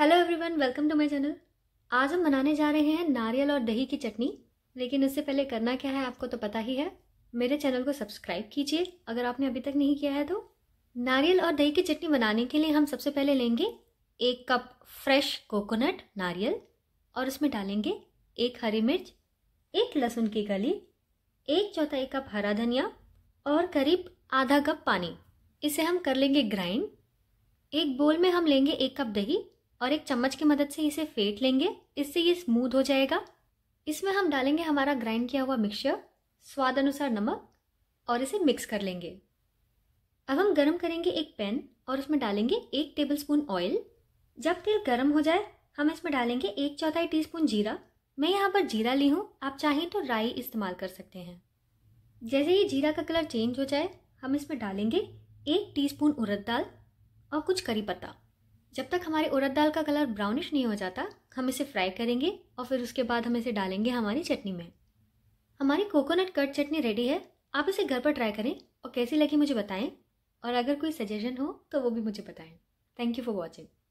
hello everyone welcome to my channel आज हम बनाने जा रहे हैं नारियल और दही की चटनी लेकिन इससे पहले करना क्या है आपको तो पता ही है मेरे चैनल को सब्सक्राइब कीजिए अगर आपने अभी तक नहीं किया है तो नारियल और दही की चटनी बनाने के लिए हम सबसे पहले लेंगे एक कप फ्रेश कोकोनट नारियल और उसमें डालेंगे एक हरी मिर्च एक लहसुन की गली एक चौथाई कप हरा धनिया और करीब आधा कप पानी इसे हम कर लेंगे ग्राइंड एक बोल में हम लेंगे एक कप दही और एक चम्मच की मदद से इसे फेंट लेंगे इससे ये स्मूथ हो जाएगा इसमें हम डालेंगे हमारा ग्राइंड किया हुआ मिक्सचर स्वाद अनुसार नमक और इसे मिक्स कर लेंगे अब हम गरम करेंगे एक पैन और उसमें डालेंगे एक स्पून ऑयल जब तेल गरम हो जाए हम इसमें डालेंगे एक चौथाई टीस्पून जीरा मैं यहाँ पर जीरा ली हूँ आप चाहें तो राई इस्तेमाल कर सकते हैं जैसे ही जीरा का कलर चेंज हो जाए हम इसमें डालेंगे एक टीस्पून उड़द दाल और कुछ करी पत्ता जब तक हमारी उड़द दाल का कलर ब्राउनिश नहीं हो जाता हम इसे फ्राई करेंगे और फिर उसके बाद हम इसे डालेंगे हमारी चटनी में हमारी कोकोनट कट चटनी रेडी है आप इसे घर पर ट्राई करें और कैसी लगी मुझे बताएं और अगर कोई सजेशन हो तो वो भी मुझे बताएं थैंक यू फॉर वॉचिंग